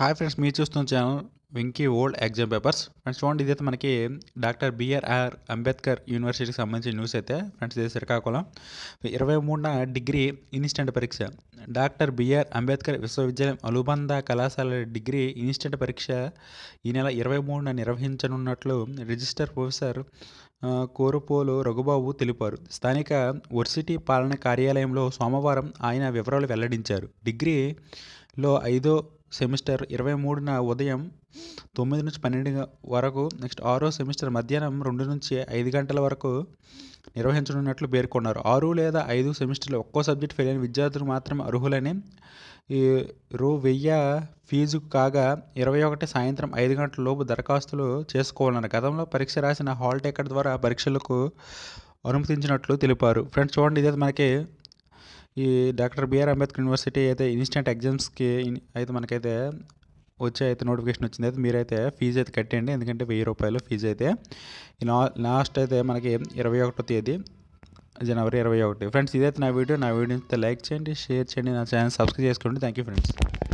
hi friends మీరు చూస్తున్న channel Venky old exam papers friends చూడండి ఇదైతే మనకి డాక్టర్ బిఆర్ఆర్ అంబేద్కర్ యూనివర్సిటీకి సంబంధించిన న్యూస్ అయితే ఫ్రెండ్స్ ఇది శ్రీకాకుళం ఇరవై మూడున డిగ్రీ ఇన్స్టెంట్ పరీక్ష డాక్టర్ బిఆర్ అంబేద్కర్ విశ్వవిద్యాలయం అనుబంధ కళాశాల డిగ్రీ ఇన్స్టెంట్ పరీక్ష ఈ నెల ఇరవై మూడున నిర్వహించనున్నట్లు రిజిస్టర్ ప్రొఫెసర్ కోరుపోలు రఘుబాబు తెలిపారు స్థానిక వర్సిటీ పాలన కార్యాలయంలో సోమవారం ఆయన వివరాలు వెల్లడించారు డిగ్రీలో ఐదో సెమిస్టర్ ఇరవై మూడున ఉదయం తొమ్మిది నుంచి పన్నెండు వరకు నెక్స్ట్ ఆరో సెమిస్టర్ మధ్యాహ్నం రెండు నుంచి ఐదు గంటల వరకు నిర్వహించనున్నట్లు పేర్కొన్నారు ఆరు లేదా ఐదు సెమిస్టర్లు ఒక్కో సబ్జెక్ట్ ఫెయిల్ అయిన విద్యార్థులు మాత్రమే అర్హులని ఈ రూ వెయ్య ఫీజు కాగా ఇరవై ఒకటి సాయంత్రం ఐదు గంటల లోపు దరఖాస్తులు చేసుకోవాలన్నారు గతంలో పరీక్ష రాసిన హాల్ టికెట్ ద్వారా పరీక్షలకు అనుమతించినట్లు తెలిపారు ఫ్రెండ్స్ చూడండి ఇదే మనకి ఈ డాక్టర్ బిఆర్ అంబేద్కర్ యూనివర్సిటీ అయితే ఇన్స్టెంట్ ఎగ్జామ్స్కి అయితే మనకైతే వచ్చే అయితే నోటిఫికేషన్ వచ్చింది అయితే మీరైతే ఫీజు అయితే కట్టండి ఎందుకంటే వెయ్యి రూపాయలు ఫీజు అయితే లాస్ట్ అయితే మనకి ఇరవై ఒకటో తేదీ జనవరి ఇరవై ఒకటి ఫ్రెండ్స్ ఇదైతే నా వీడియో నా వీడియోని లైక్ చేయండి షేర్ చేయండి నా ఛానల్ సబ్స్క్రైబ్ చేసుకోండి థ్యాంక్ యూ ఫ్రెండ్స్